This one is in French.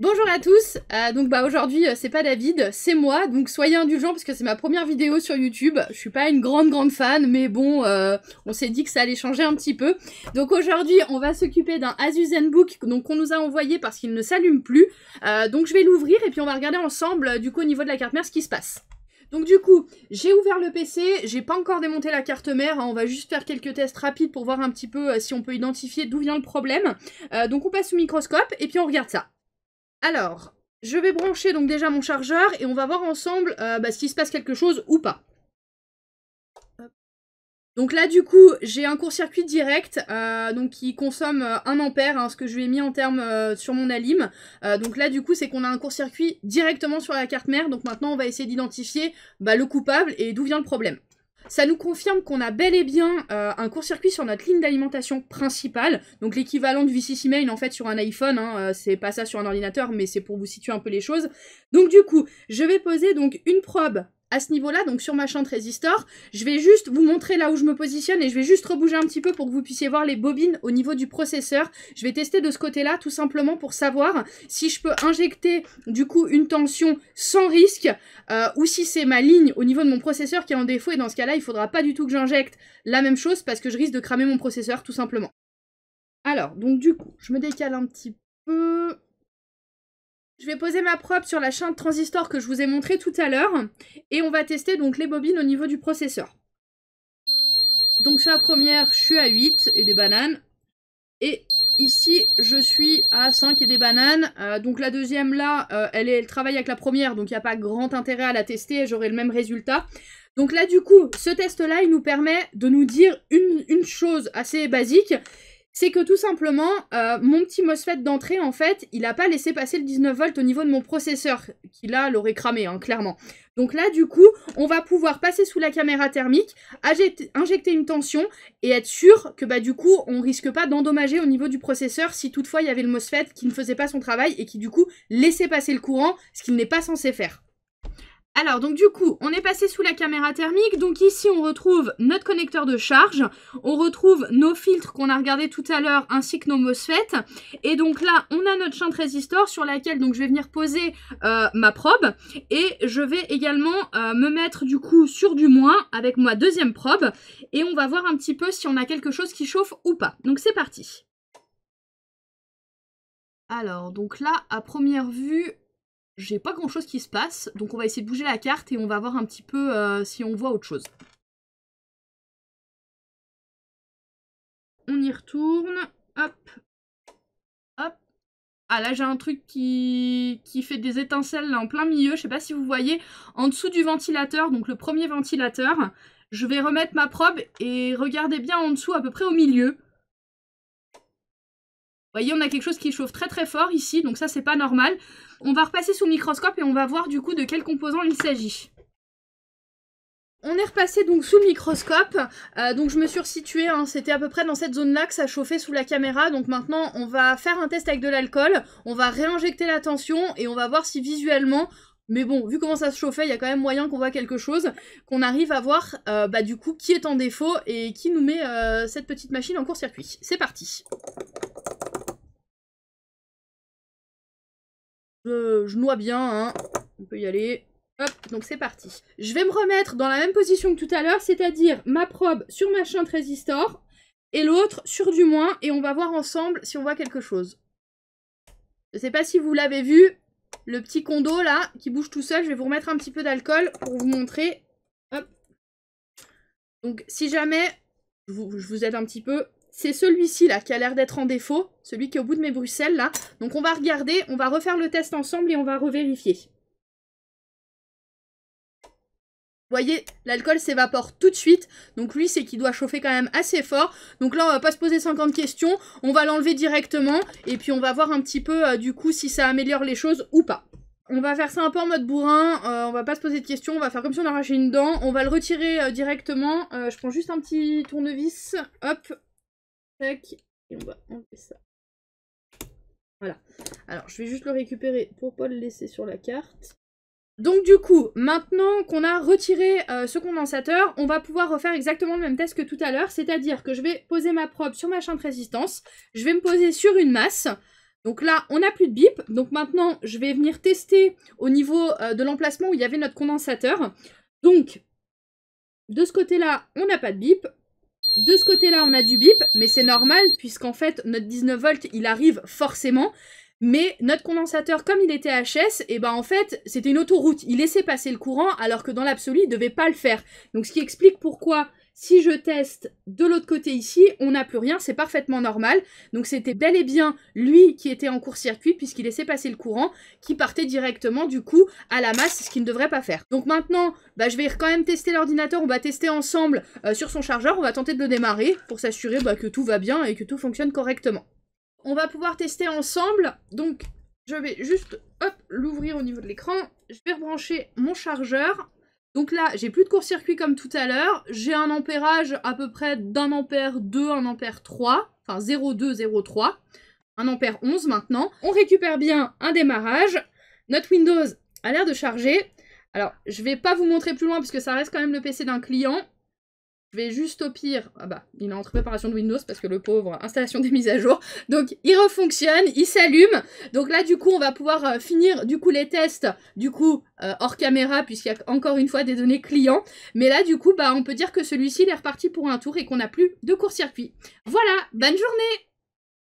Bonjour à tous, euh, donc bah aujourd'hui euh, c'est pas David, c'est moi, donc soyez indulgents parce que c'est ma première vidéo sur YouTube, je suis pas une grande grande fan mais bon euh, on s'est dit que ça allait changer un petit peu. Donc aujourd'hui on va s'occuper d'un Asus Book donc qu'on nous a envoyé parce qu'il ne s'allume plus, donc je vais l'ouvrir et puis on va regarder ensemble du coup au niveau de la carte mère ce qui se passe. Donc du coup, j'ai ouvert le PC, j'ai pas encore démonté la carte mère, hein. on va juste faire quelques tests rapides pour voir un petit peu si on peut identifier d'où vient le problème. donc on passe au microscope et puis on regarde ça. Alors, je vais brancher donc déjà mon chargeur et on va voir ensemble euh, bah, s'il se passe quelque chose ou pas. Donc là du coup j'ai un court-circuit direct euh, donc qui consomme 1 euh, ampère hein, ce que je lui ai mis en termes sur mon alim. donc là du coup c'est qu'on a un court-circuit directement sur la carte mère donc maintenant on va essayer d'identifier bah, le coupable et d'où vient le problème. Ça nous confirme qu'on a bel et bien euh, un court-circuit sur notre ligne d'alimentation principale, donc l'équivalent du VCC main en fait sur un iPhone, hein, euh, c'est pas ça sur un ordinateur, mais c'est pour vous situer un peu les choses. Donc du coup, je vais poser donc une probe à ce niveau-là, donc sur ma chante résistor, je vais juste vous montrer là où je me positionne et je vais juste rebouger un petit peu pour que vous puissiez voir les bobines au niveau du processeur. Je vais tester de ce côté-là tout simplement pour savoir si je peux injecter du coup une tension sans risque euh, ou si c'est ma ligne au niveau de mon processeur qui est en défaut et dans ce cas-là, il faudra pas du tout que j'injecte la même chose parce que je risque de cramer mon processeur tout simplement. Alors, donc du coup, je me décale un petit peu... Je vais poser ma propre sur la chaîne transistor que je vous ai montré tout à l'heure et on va tester donc les bobines au niveau du processeur. Donc sur la première, je suis à 8 et des bananes. Et ici, je suis à 5 et des bananes. Euh, donc la deuxième là, euh, elle, est, elle travaille avec la première, donc il n'y a pas grand intérêt à la tester, j'aurai le même résultat. Donc là, du coup, ce test-là, il nous permet de nous dire une, une chose assez basique, c'est que tout simplement, euh, mon petit MOSFET d'entrée, en fait, il n'a pas laissé passer le 19 volts au niveau de mon processeur, qui là l'aurait cramé, hein, clairement. Donc là, du coup, on va pouvoir passer sous la caméra thermique, injecter une tension et être sûr que bah, du coup, on risque pas d'endommager au niveau du processeur si toutefois il y avait le MOSFET qui ne faisait pas son travail et qui du coup laissait passer le courant, ce qu'il n'est pas censé faire. Alors, donc du coup, on est passé sous la caméra thermique. Donc ici, on retrouve notre connecteur de charge. On retrouve nos filtres qu'on a regardés tout à l'heure, ainsi que nos MOSFET. Et donc là, on a notre de résistor sur laquelle donc, je vais venir poser euh, ma probe. Et je vais également euh, me mettre du coup sur du moins avec ma deuxième probe. Et on va voir un petit peu si on a quelque chose qui chauffe ou pas. Donc c'est parti. Alors, donc là, à première vue, j'ai pas grand chose qui se passe, donc on va essayer de bouger la carte et on va voir un petit peu euh, si on voit autre chose. On y retourne. Hop. Hop. Ah là j'ai un truc qui... qui fait des étincelles là, en plein milieu. Je sais pas si vous voyez. En dessous du ventilateur, donc le premier ventilateur, je vais remettre ma probe et regardez bien en dessous à peu près au milieu. Vous voyez, on a quelque chose qui chauffe très très fort ici, donc ça c'est pas normal. On va repasser sous le microscope et on va voir du coup de quel composant il s'agit. On est repassé donc sous le microscope, euh, donc je me suis resituée, hein. c'était à peu près dans cette zone-là que ça chauffait sous la caméra, donc maintenant on va faire un test avec de l'alcool, on va réinjecter la tension et on va voir si visuellement, mais bon, vu comment ça se chauffait, il y a quand même moyen qu'on voit quelque chose, qu'on arrive à voir euh, bah, du coup qui est en défaut et qui nous met euh, cette petite machine en court-circuit. C'est parti Je, noie bien, hein. On peut y aller. Hop, donc c'est parti. Je vais me remettre dans la même position que tout à l'heure, c'est-à-dire ma probe sur ma chaîne résistor et l'autre sur du moins, et on va voir ensemble si on voit quelque chose. Je sais pas si vous l'avez vu, le petit condo là, qui bouge tout seul, je vais vous remettre un petit peu d'alcool pour vous montrer. Hop. Donc si jamais, vous, je vous aide un petit peu, c'est celui-ci là qui a l'air d'être en défaut, celui qui est au bout de mes Bruxelles là. Donc on va regarder, on va refaire le test ensemble et on va revérifier. Vous voyez, l'alcool s'évapore tout de suite. Donc lui, c'est qu'il doit chauffer quand même assez fort. Donc là, on va pas se poser 50 questions. On va l'enlever directement. Et puis on va voir un petit peu, euh, du coup, si ça améliore les choses ou pas. On va faire ça un peu en mode bourrin. Euh, on va pas se poser de questions. On va faire comme si on arrachait une dent. On va le retirer euh, directement. je prends juste un petit tournevis. Hop, et on va enlever ça. Voilà. Alors, je vais juste le récupérer pour pas le laisser sur la carte. Donc du coup, maintenant qu'on a retiré euh, ce condensateur, on va pouvoir refaire exactement le même test que tout à l'heure, c'est-à-dire que je vais poser ma probe sur ma de résistance, je vais me poser sur une masse, donc là, on n'a plus de bip, donc maintenant, je vais venir tester au niveau euh, de l'emplacement où il y avait notre condensateur. Donc, de ce côté-là, on n'a pas de bip, de ce côté-là, on a du bip, mais c'est normal puisqu'en fait, notre 19 volts, il arrive forcément. Mais notre condensateur, comme il était HS, et eh ben en fait, c'était une autoroute. Il laissait passer le courant alors que dans l'absolu, il devait pas le faire. Donc ce qui explique pourquoi si je teste de l'autre côté ici, on n'a plus rien, c'est parfaitement normal. Donc c'était bel et bien lui qui était en court-circuit puisqu'il laissait passer le courant qui partait directement du coup à la masse, ce qu'il ne devrait pas faire. Donc maintenant, bah, je vais quand même tester l'ordinateur, on va tester ensemble euh, sur son chargeur, on va tenter de le démarrer pour s'assurer bah, que tout va bien et que tout fonctionne correctement. On va pouvoir tester ensemble, donc je vais juste l'ouvrir au niveau de l'écran, je vais rebrancher mon chargeur, donc là, j'ai plus de court-circuit comme tout à l'heure. J'ai un ampérage à peu près d'un ampère 2, 1 ampère 3. Enfin, 0,2, 0,3. 1 ampère 11 maintenant. On récupère bien un démarrage. Notre Windows a l'air de charger. Alors, je vais pas vous montrer plus loin puisque ça reste quand même le PC d'un client. Je vais juste au pire. Ah bah, il est en préparation de Windows parce que le pauvre, installation des mises à jour. Donc, il refonctionne, il s'allume. Donc là, du coup, on va pouvoir euh, finir du coup les tests, du coup, euh, hors caméra, puisqu'il y a encore une fois des données clients. Mais là, du coup, bah, on peut dire que celui-ci, il est reparti pour un tour et qu'on n'a plus de court-circuit. Voilà, bonne journée